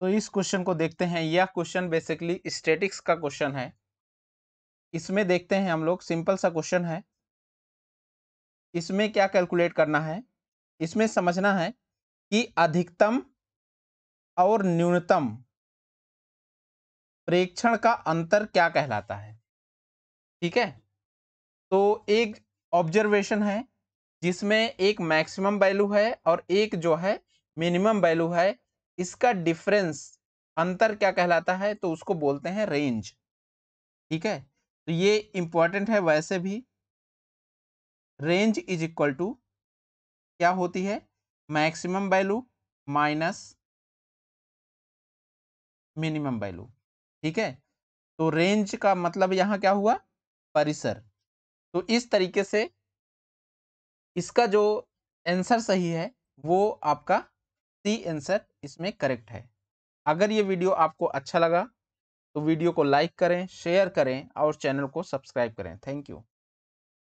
तो इस क्वेश्चन को देखते हैं यह क्वेश्चन बेसिकली स्टेटिक्स का क्वेश्चन है इसमें देखते हैं हम लोग सिंपल सा क्वेश्चन है इसमें क्या कैलकुलेट करना है इसमें समझना है कि अधिकतम और न्यूनतम प्रेक्षण का अंतर क्या कहलाता है ठीक है तो एक ऑब्जर्वेशन है जिसमें एक मैक्सिमम वैल्यू है और एक जो है मिनिमम वैल्यू है इसका डिफरेंस अंतर क्या कहलाता है तो उसको बोलते हैं रेंज ठीक है तो ये इंपॉर्टेंट है वैसे भी रेंज इज इक्वल टू क्या होती है maximum value minus minimum value ठीक है तो रेंज का मतलब यहां क्या हुआ परिसर तो इस तरीके से इसका जो आंसर सही है वो आपका सी आंसर इसमें करेक्ट है अगर ये वीडियो आपको अच्छा लगा तो वीडियो को लाइक करें शेयर करें और चैनल को सब्सक्राइब करें थैंक यू